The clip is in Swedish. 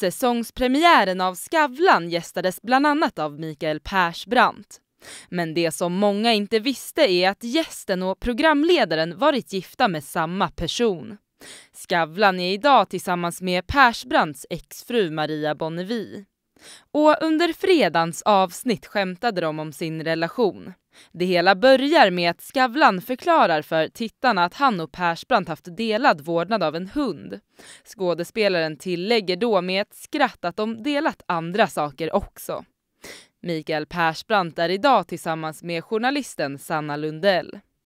Säsongspremiären av Skavlan gästades bland annat av Mikael Persbrandt. Men det som många inte visste är att gästen och programledaren varit gifta med samma person. Skavlan är idag tillsammans med Persbrandts exfru Maria Bonnevie. Och under fredagens avsnitt skämtade de om sin relation. Det hela börjar med att Skavlan förklarar för tittarna att han och Persbrandt haft delad vårdnad av en hund. Skådespelaren tillägger då med ett skratt att de delat andra saker också. Mikael Persbrandt är idag tillsammans med journalisten Sanna Lundell.